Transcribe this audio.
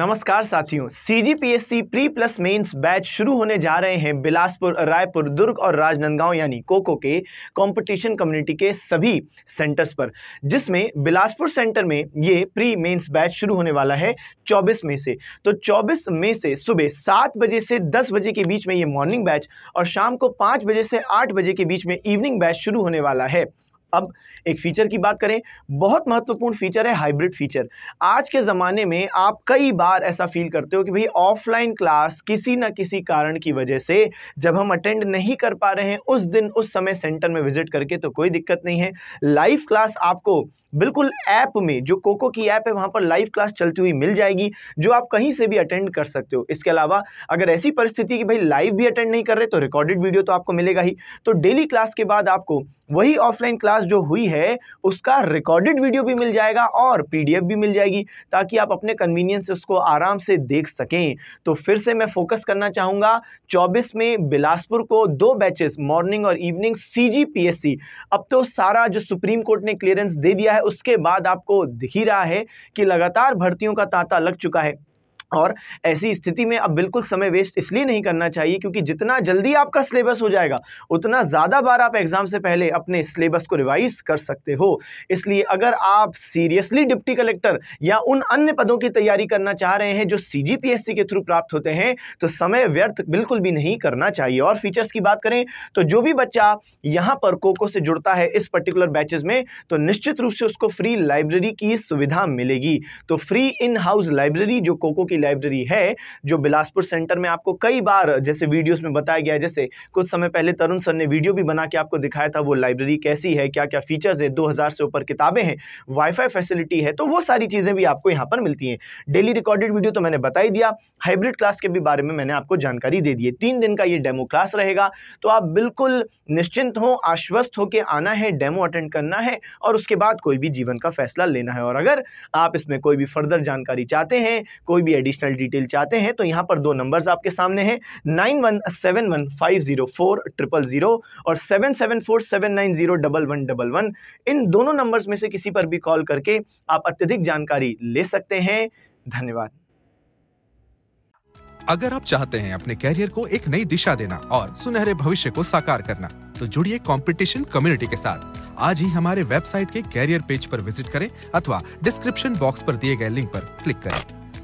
नमस्कार साथियों C G P S C pre plus mains batch शुरू होने जा रहे हैं बिलासपुर रायपुर दुर्ग और राजनांदगांव यानी कोको के कंपटीशन कम्युनिटी के सभी सेंटर्स पर जिसमें बिलासपुर सेंटर में ये प्री मेन्स बैच शुरू होने वाला है 24 मई से तो 24 मई से सुबह सात बजे से दस बजे के बीच में ये मॉर्निंग बैच और शाम को पाँच बजे से आठ बजे के बीच में इवनिंग बैच शुरू होने वाला है अब एक फ़ीचर की बात करें बहुत महत्वपूर्ण फ़ीचर है हाइब्रिड फ़ीचर आज के ज़माने में आप कई बार ऐसा फील करते हो कि भाई ऑफलाइन क्लास किसी ना किसी कारण की वजह से जब हम अटेंड नहीं कर पा रहे हैं उस दिन उस समय सेंटर में विजिट करके तो कोई दिक्कत नहीं है लाइव क्लास आपको बिल्कुल ऐप में जो कोको की ऐप है वहाँ पर लाइव क्लास चलती हुई मिल जाएगी जो आप कहीं से भी अटेंड कर सकते हो इसके अलावा अगर ऐसी परिस्थिति कि भाई लाइव भी अटेंड नहीं कर रहे तो रिकॉर्डेड वीडियो तो आपको मिलेगा ही तो डेली क्लास के बाद आपको वही ऑफलाइन क्लास क्लास जो हुई है उसका रिकॉर्डेड वीडियो भी मिल जाएगा और पीडीएफ भी मिल जाएगी ताकि आप अपने कन्वीनियंस उसको आराम से देख सकें तो फिर से मैं फोकस करना चाहूँगा चौबीस में बिलासपुर को दो बैचेस मॉर्निंग और इवनिंग सी अब तो सारा जो सुप्रीम कोर्ट ने क्लियरेंस दे दिया है उसके बाद आपको दिख ही रहा है कि लगातार भर्तियों का तांता लग चुका है और ऐसी स्थिति में अब बिल्कुल समय वेस्ट इसलिए नहीं करना चाहिए क्योंकि जितना जल्दी आपका सिलेबस हो जाएगा उतना ज़्यादा बार आप एग्ज़ाम से पहले अपने सिलेबस को रिवाइज कर सकते हो इसलिए अगर आप सीरियसली डिप्टी कलेक्टर या उन अन्य पदों की तैयारी करना चाह रहे हैं जो सी के थ्रू प्राप्त होते हैं तो समय व्यर्थ बिल्कुल भी नहीं करना चाहिए और फीचर्स की बात करें तो जो भी बच्चा यहाँ पर कोको से जुड़ता है इस पर्टिकुलर बैचेज में तो निश्चित रूप से उसको फ्री लाइब्रेरी की सुविधा मिलेगी तो फ्री इन हाउस लाइब्रेरी जो कोको की की लाइब्रेरी है जो बिलासपुर सेंटर में आपको कई बार जैसे वीडियोस में बताया गया है जैसे कुछ समय पहले तरुण सर ने वीडियो भी बना के आपको दिखाया था वो लाइब्रेरी कैसी है क्या क्या फीचर्स है दो से ऊपर किताबें हैं वाईफाई फैसिलिटी है तो वो सारी चीज़ें भी आपको यहाँ पर मिलती हैं डेली रिकॉर्डेड वीडियो तो मैंने बताई दिया हाइब्रिड क्लास के भी बारे में मैंने आपको जानकारी दे दी है तीन दिन का ये डेमो क्लास रहेगा तो आप बिल्कुल निश्चिंत हों आश्वस्त हो के आना है डेमो अटेंड करना है और उसके बाद कोई भी जीवन का फैसला लेना है और अगर आप इसमें कोई भी फर्दर जानकारी चाहते हैं कोई भी एडिशनल डिटेल चाहते हैं तो यहाँ पर दो नंबर्स आपके सामने हैं nine one seven one five zero four triple zero और seven seven four seven nine zero double one double one इन दोनों नंबर्स में से किसी पर भी कॉल करके आप अत्यधिक जानकारी ले सकते हैं धन्यवाद अगर आप चाहते हैं अपने कैरियर को एक नई दिशा देना और सुनहरे भविष्य को साकार करना तो जुड़िए कंपटीशन कम्युनिटी के साथ आज ही हमारे वेबसाइट के कैरियर पेज पर विजिट करें अथवा डिस्क्रिप्शन बॉक्स पर दिए गए लिंक पर क्लिक करें